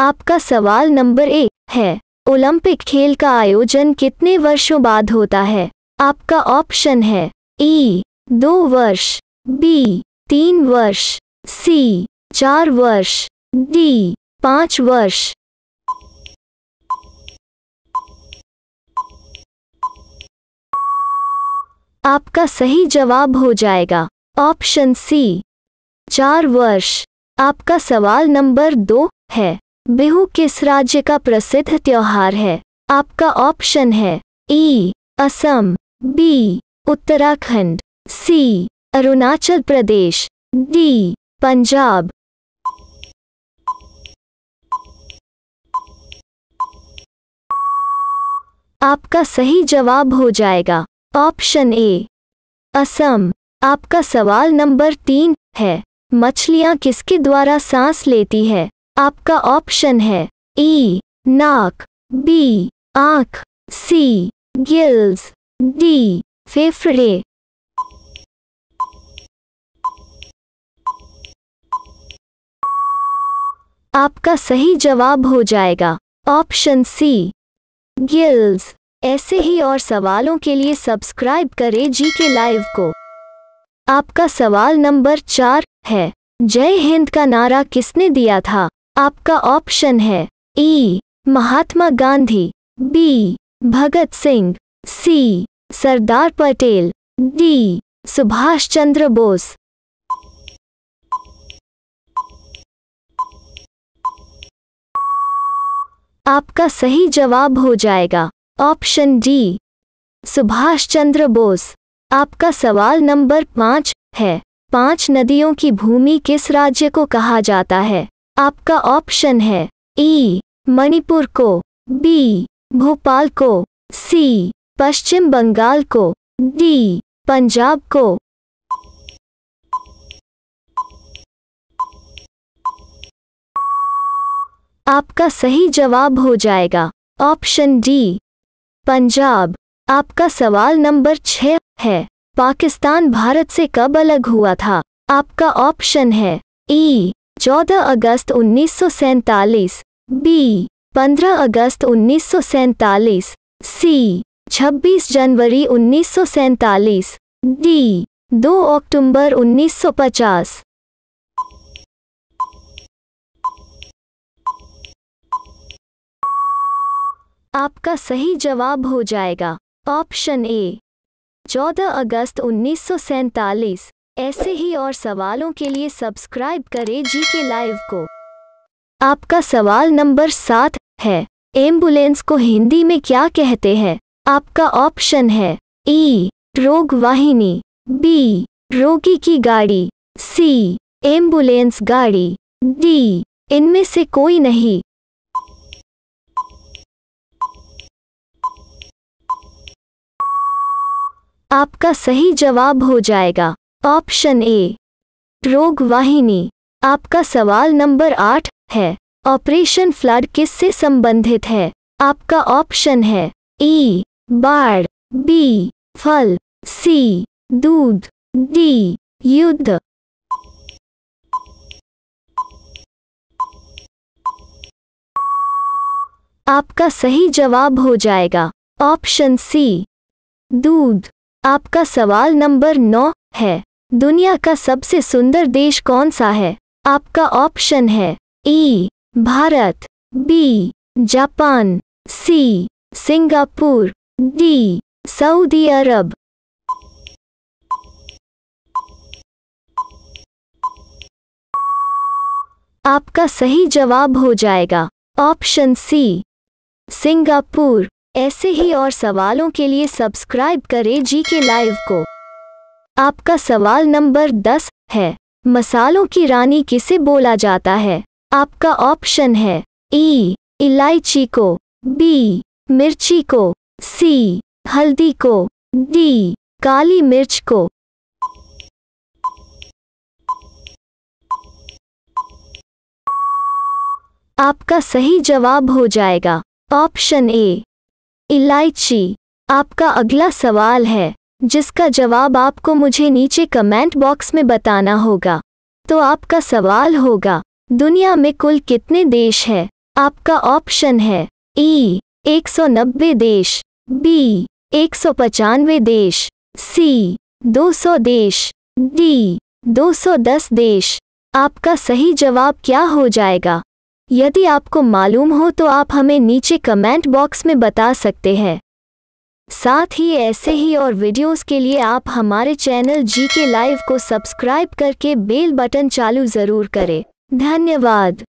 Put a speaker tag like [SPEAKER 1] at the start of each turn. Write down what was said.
[SPEAKER 1] आपका सवाल नंबर एक है ओलंपिक खेल का आयोजन कितने वर्षों बाद होता है आपका ऑप्शन है ई दो वर्ष बी तीन वर्ष सी चार वर्ष डी पाँच वर्ष आपका सही जवाब हो जाएगा ऑप्शन सी चार वर्ष आपका सवाल नंबर दो है बिहू किस राज्य का प्रसिद्ध त्योहार है आपका ऑप्शन है A Assam B Uttarakhand C Arunachal Pradesh D Punjab आपका सही जवाब हो जाएगा ऑप्शन ए असम आपका सवाल नंबर तीन है मछलियाँ किसके द्वारा सांस लेती है आपका ऑप्शन है ई नाक बी आंख सी गिल्स डी फेफड़े आपका सही जवाब हो जाएगा ऑप्शन सी गिल्स ऐसे ही और सवालों के लिए सब्सक्राइब करें जी के लाइव को आपका सवाल नंबर चार है जय हिंद का नारा किसने दिया था आपका ऑप्शन है A Mahatma Gandhi B Bhagat Singh C Sardar Patel D Subhash Chandra Bose आपका सही जवाब हो जाएगा ऑप्शन डी सुभाष चंद्र बोस आपका सवाल नंबर पाँच है पांच नदियों की भूमि किस राज्य को कहा जाता है आपका ऑप्शन है ई मणिपुर को बी भोपाल को सी पश्चिम बंगाल को डी पंजाब को आपका सही जवाब हो जाएगा ऑप्शन डी पंजाब आपका सवाल नंबर छ है पाकिस्तान भारत से कब अलग हुआ था आपका ऑप्शन है ई चौदह अगस्त उन्नीस बी पंद्रह अगस्त उन्नीस सी छब्बीस जनवरी उन्नीस डी दो अक्टूबर 1950 आपका सही जवाब हो जाएगा ऑप्शन ए 14 अगस्त उन्नीस ऐसे ही और सवालों के लिए सब्सक्राइब करें जी के लाइव को आपका सवाल नंबर सात है एम्बुलेंस को हिंदी में क्या कहते हैं आपका ऑप्शन है ई रोग वाहिनी बी रोगी की गाड़ी सी एम्बुलेंस गाड़ी डी इनमें से कोई नहीं आपका सही जवाब हो जाएगा ऑप्शन ए रोग वाहिनी आपका सवाल नंबर आठ है ऑपरेशन फ्लड किससे संबंधित है आपका ऑप्शन है ई बाढ़ बी फल सी दूध डी युद्ध आपका सही जवाब हो जाएगा ऑप्शन सी दूध आपका सवाल नंबर नौ है दुनिया का सबसे सुंदर देश कौन सा है आपका ऑप्शन है A Bharat B Japan C Singapore D Saudi Arabia आपका सही जवाब हो जाएगा ऑप्शन सी सिंगापुर ऐसे ही और सवालों के लिए सब्सक्राइब करें जी के लाइव को आपका सवाल नंबर दस है मसालों की रानी किसे बोला जाता है आपका ऑप्शन है ई इलायची को बी मिर्ची को सी हल्दी को डी काली मिर्च को आपका सही जवाब हो जाएगा ऑप्शन ए इलायची आपका अगला सवाल है जिसका जवाब आपको मुझे नीचे कमेंट बॉक्स में बताना होगा तो आपका सवाल होगा दुनिया में कुल कितने देश है आपका ऑप्शन है ई एक सौ नब्बे देश बी एक सौ पचानवे देश सी दो सौ देश डी दो सौ दस देश आपका सही जवाब क्या हो जाएगा यदि आपको मालूम हो तो आप हमें नीचे कमेंट बॉक्स में बता सकते हैं साथ ही ऐसे ही और वीडियोस के लिए आप हमारे चैनल जी के लाइव को सब्सक्राइब करके बेल बटन चालू ज़रूर करें धन्यवाद